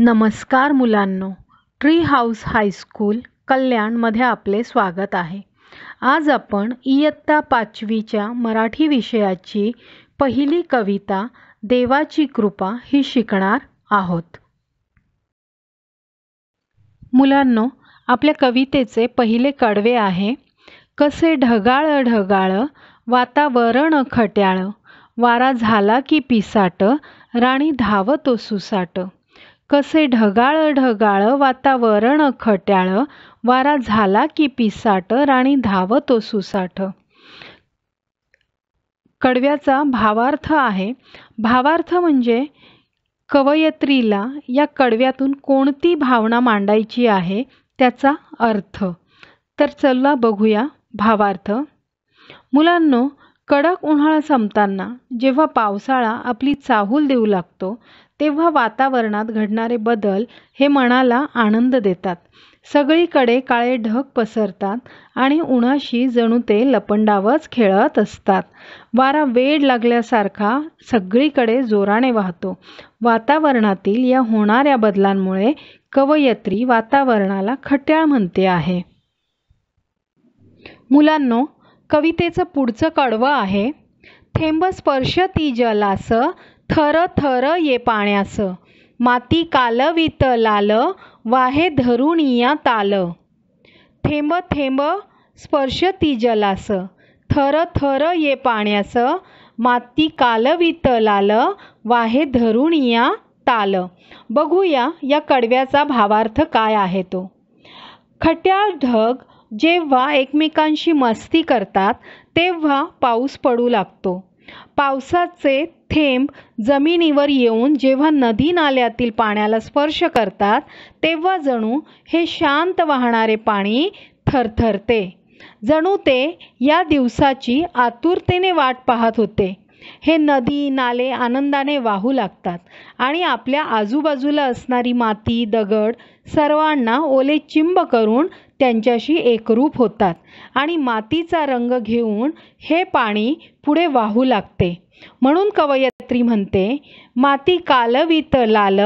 नमस्कार मुलांनो tree house high school कल्याणमध्ये आपले स्वागत आहे आज आपण इयत्ता पाचवीच्या मराठी विषयाची पहिली कविता देवाची कृपा ही शिकणार आहोत मुलांनो आपल्या कवितेचे पहिले कडवे आहे कसे ढगाळ ढगाळ वातावरण खट्याळ वारा झाला की पिसाट राणी धावतो सुसाट कसे ढगाळ ढगाळ वातावरण खट्याळ वारा झाला की पिसाट राणी धावतो सुसाट कडव्याचा भावार्थ आहे भावार्थ म्हणजे कवयत्रीला या कडव्यातून कोणती भावना मांडायची आहे त्याचा अर्थ तर चला बघूया भावार्थ मुलांनो कडक उन्हाळा संपताना जेव्हा पावसाळा आपली चाहूल देऊ लागतो तेव्हा वातावरणात घडणारे बदल हे मनाला आनंद देतात सगळीकडे काळे ढग पसरतात आणि उन्हाशी जणू ते लपंडावच खेळत असतात वारा वेड लागल्यासारखा सगळीकडे जोराने वाहतो वातावरणातील या होणाऱ्या बदलांमुळे कवयत्री वातावरणाला खट्याळ म्हणते आहे मुलांनो कवितेचं पुढचं कडवं आहे थेंब स्पर्श ती जलास थर थर ये पाण्यास, माती कालवित लाल वाहे धरुणिया ताल थेंब थेंब स्पर्श ती जलास थर थर ये पाण्यास, माती कालवित लाल वाहे धरुणिया ताल बघूया या कडव्याचा भावार्थ काय आहे तो खट्याळ ढग जेव्हा एकमेकांशी मस्ती करतात तेव्हा पाऊस पडू लागतो पावसाचे थेंब जमिनीवर येऊन जेव्हा नदी नाल्यातील पाण्याला स्पर्श करतात तेव्हा जणू हे शांत वाहणारे पाणी थरथरते जणू ते या दिवसाची आतुरतेने वाट पाहत होते हे नदी नाले आनंदाने वाहू लागतात आणि आपल्या आजूबाजूला असणारी माती दगड सर्वांना ओले चिंब करून त्यांच्याशी एकरूप होतात आणि मातीचा रंग घेऊन हे पाणी पुढे वाहू लागते म्हणून कवयत्री म्हणते माती कालवित लाल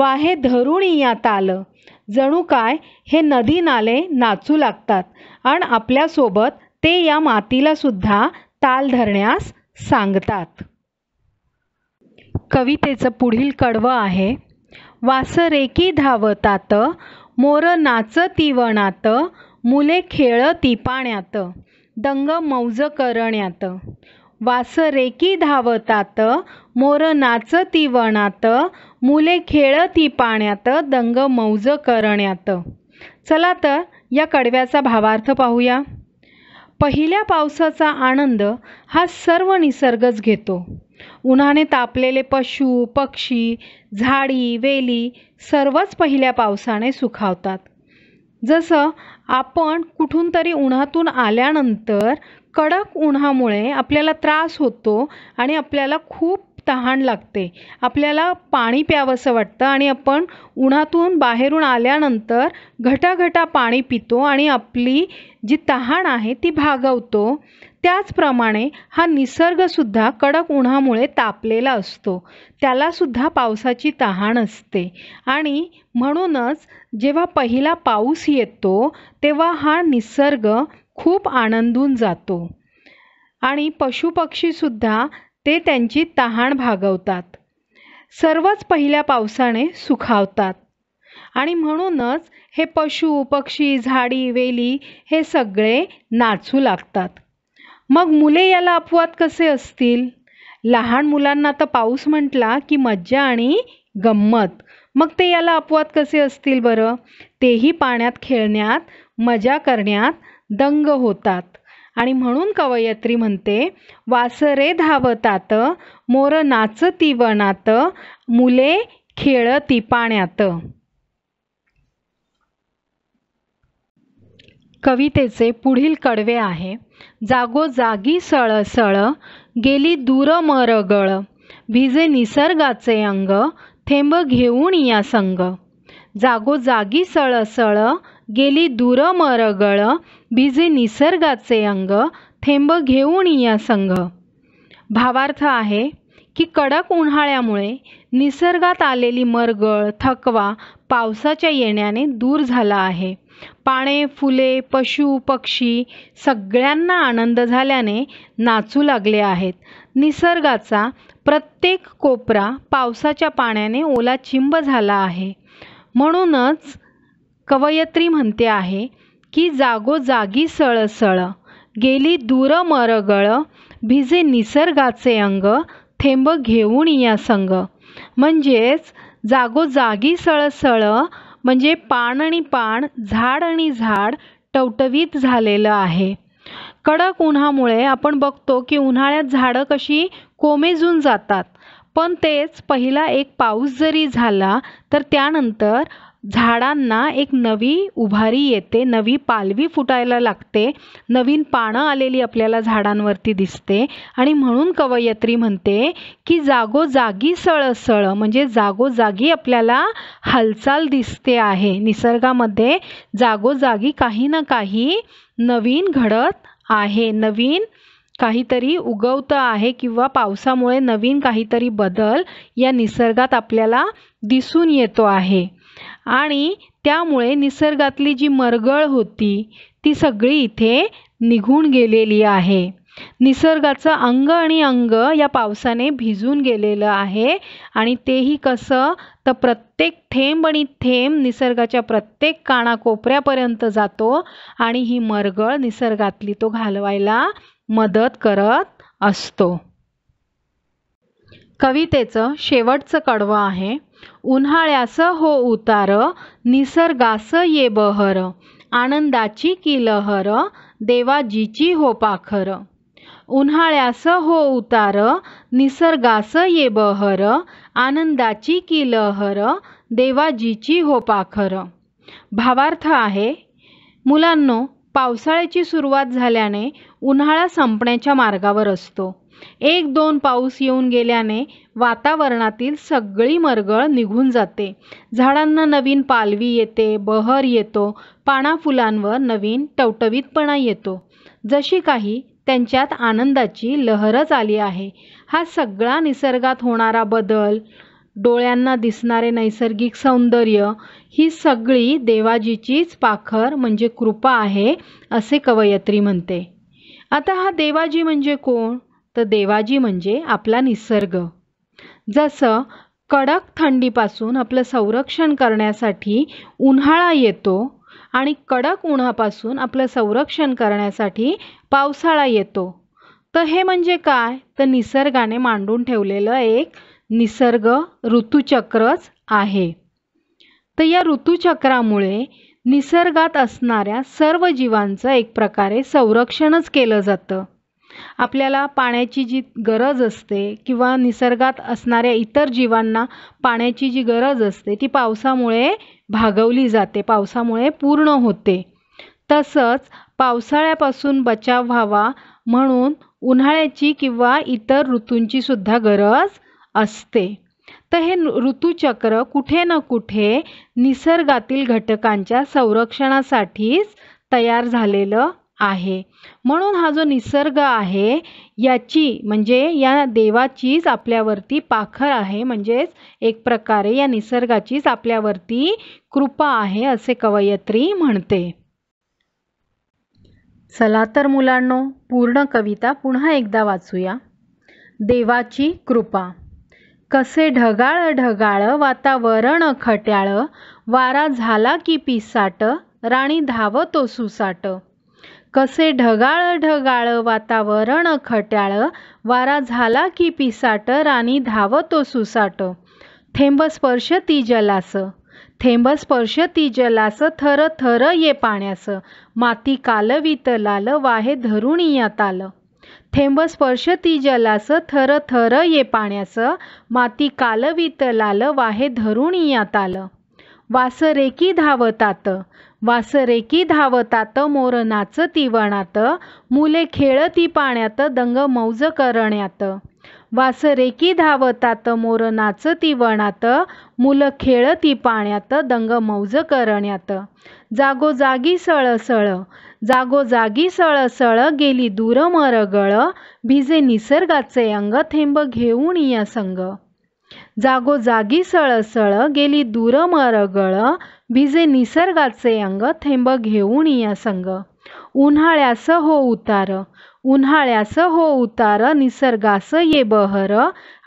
वाहे धरुणी या ताल जणू काय हे नदी नाले नाचू लागतात आणि आपल्यासोबत ते या मातीला सुद्धा ताल धरण्यास सांगतात कवितेचं पुढील कडवं आहे वासरेकी धावतात मोर नाचती वनात मुले खेळती पाण्यात दंग मौज करण्यात वास रेकी धावतात मोर नाचती वनात मुले खेळती पाण्यात दंग मौज करण्यात चला तर या कडव्याचा भावार्थ पाहूया पहिल्या पावसाचा आनंद हा सर्व निसर्गच घेतो उन्हाने तापलेले पशु पक्षी झाडी वेली सर्वच पहिल्या पावसाने सुखावतात जसं आपण कुठून तरी उन्हातून आल्यानंतर कडक उन्हामुळे आपल्याला त्रास होतो आणि आपल्याला खूप तहान लागते आपल्याला पाणी प्यावंसं वाटतं आणि आपण उन्हातून बाहेरून आल्यानंतर घटाघटा पाणी पितो आणि आपली जी तहान आहे ती भागवतो त्याचप्रमाणे हा निसर्गसुद्धा कडक उन्हामुळे तापलेला असतो त्यालासुद्धा पावसाची तहान असते आणि म्हणूनच जेव्हा पहिला पाऊस येतो तेव्हा हा निसर्ग खूप आनंदून जातो आणि पशुपक्षीसुद्धा ते त्यांची तहान भागवतात सर्वच पहिल्या पावसाने सुखावतात आणि म्हणूनच हे पशु पक्षी झाडी वेली हे सगळे नाचू लागतात मग मुले याला अपवाद कसे असतील लहान मुलांना तर पाऊस म्हटला की मज्जा आणि गंमत मग ते याला अपवाद कसे असतील बरं तेही पाण्यात खेळण्यात मजा करण्यात दंग होतात आणि म्हणून कवयत्री म्हणते वासरे धावतात मोर नाचती वनात मुले खेळती पाण्यात कवितेचे पुढील कडवे आहे जागो जागी सळसळ गेली दूर मरगळ भिजे निसर्गाचे अंग थेंब घेऊन या संग जागी सळसळ गेली दूर मरगळ भिजे निसर्गाचे अंग थेंब घेऊन या संघ भावार्थ आहे की कडक उन्हाळ्यामुळे निसर्गात आलेली मरगळ थकवा पावसाच्या येण्याने दूर झाला आहे पाने फुले पशु पक्षी सगळ्यांना आनंद झाल्याने नाचू लागले आहेत निसर्गाचा प्रत्येक कोपरा पावसाच्या पाण्याने ओला चिंब झाला आहे म्हणूनच कवयत्री म्हणते आहे की जागो जागोजागी सळसळ गेली दूर मरगळ भिजे निसर्गाचे अंग थेंब घेऊन या संग म्हणजेच जागोजागी सळसळ म्हणजे पान आणि पान झाड आणि झाड टवटवीत झालेलं आहे कडक उन्हामुळे आपण बघतो की उन्हाळ्यात झाडं कशी कोमेजून जातात पण तेच पहिला एक पाऊस जरी झाला तर त्यानंतर झाडांना एक नवी उभारी येते नवी पालवी फुटायला लागते नवीन पानं आलेली आपल्याला झाडांवरती दिसते आणि म्हणून कवयत्री म्हणते की जागोजागी सळसळ म्हणजे जागोजागी आपल्याला हालचाल दिसते आहे निसर्गामध्ये जागोजागी काही ना काही नवीन घडत आहे नवीन काहीतरी उगवतं आहे किंवा पावसामुळे नवीन काहीतरी बदल या निसर्गात आपल्याला दिसून येतो आहे आणि त्यामुळे निसर्गातली जी मरगळ होती ती सगळी इथे निघून गेलेली आहे निसर्गाचं अंग आणि अंग या पावसाने भिजून गेलेलं आहे आणि तेही कसं तर प्रत्येक थेंब आणि थेंब निसर्गाच्या प्रत्येक कानाकोपऱ्यापर्यंत जातो आणि ही मरगळ निसर्गातली तो घालवायला मदत करत असतो कवितेचं शेवटचं कडवं आहे उन्हाळ्यास हो उतार निसर्गास ये बहर आनंदाची की लहर देवाजीची हो पाखर उन्हाळ्यास हो उतार निसर्गास ये बहर आनंदाची की लहर देवाजीची हो पाखर भावार्थ आहे मुलांनो पावसाळ्याची सुरुवात झाल्याने उन्हाळा संपण्याच्या मार्गावर असतो एक दोन पाऊस येऊन गेल्याने वातावरणातील सगळी मरगळ निघून जाते झाडांना नवीन पालवी येते बहर येतो पानाफुलांवर नवीन टवटवीतपणा येतो जशी काही त्यांच्यात आनंदाची लहरच आली आहे हा सगळा निसर्गात होणारा बदल डोळ्यांना दिसणारे नैसर्गिक सौंदर्य ही सगळी देवाजीचीच पाखर म्हणजे कृपा आहे असे कवयत्री म्हणते आता हा देवाजी म्हणजे कोण तर देवाजी म्हणजे आपला निसर्ग जसं कडक थंडीपासून आपलं संरक्षण करण्यासाठी उन्हाळा येतो आणि कडक उन्हापासून आपलं संरक्षण करण्यासाठी पावसाळा येतो तर हे म्हणजे काय तर निसर्गाने मांडून ठेवलेलं एक निसर्ग ऋतुचक्रच आहे तर या ऋतुचक्रामुळे निसर्गात असणाऱ्या सर्व जीवांचं एक प्रकारे संरक्षणच केलं जातं आपल्याला पाण्याची जी गरज असते किंवा निसर्गात असणाऱ्या इतर जीवांना पाण्याची जी गरज असते ती पावसामुळे भागवली जाते पावसामुळे पूर्ण होते तसंच पावसाळ्यापासून बचाव व्हावा म्हणून उन्हाळ्याची किंवा इतर ऋतूंची सुद्धा गरज असते तर हे ऋतूचक्र कुठे ना कुठे निसर्गातील घटकांच्या संरक्षणासाठीच तयार झालेलं आहे म्हणून हा जो निसर्ग आहे याची म्हणजे या देवाचीच आपल्यावरती पाखर आहे म्हणजेच एक प्रकारे या निसर्गाचीच आपल्यावरती कृपा आहे असे कवयत्री म्हणते चला तर मुलांनो पूर्ण कविता पुन्हा एकदा वाचूया देवाची कृपा कसे ढगाळ ढगाळ वातावरण खट्याळ वारा झाला की पिसाट राणी धावतो सुसाट कसे ढगाळ ढगाळ वातावरण खट्याळ वारा झाला की पिसाट राणी धावतो सुसाट थेंब स्पर्श ती जलास थेंब स्पर्श ती जलास थर थर ये पाण्यास माती कालवित लाल वाहे धरुणीया ताल थेंब स्पर्श ती जलास थर थर ये पाण्यास माती कालवित लाल वाहे धरुणीया ताल वासरेकी धावतात वासरेकी धावतात मोर नाचती वणात मुले खेळती पाण्यात दंग मौज करण्यात वासरेकी धावतात मोर नाचती वणात मुलं खेळती पाण्यात दंग मौज करण्यात जागी सळसळ जागी सळसळ गेली दूर मरगळ भिजे निसर्गाचे अंग थेंब घेऊन या संग जागो जागी सळसळ गेली दूर मरगळ भिजे निसर्गाचे अंग थेंब घेऊन या संग उन्हाळ्यास हो उतार उन्हाळ्यास हो उतार निसर्गास ये बहर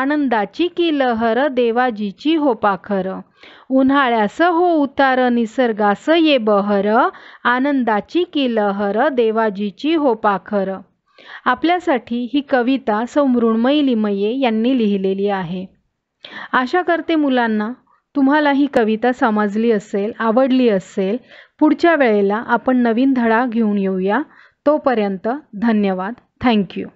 आनंदाची की लहर देवाजीची हो पाखर उन्हाळ्यास हो उतार निसर्गास ये बहर आनंदाची की लहर देवाजीची हो पाखर आपल्यासाठी ही कविता सौ लिमये यांनी लिहिलेली आहे आशा करते मुलांना तुम्हाला ही कविता समजली असेल आवडली असेल पुढच्या वेळेला आपण नवीन धडा घेऊन येऊया तोपर्यंत धन्यवाद थँक्यू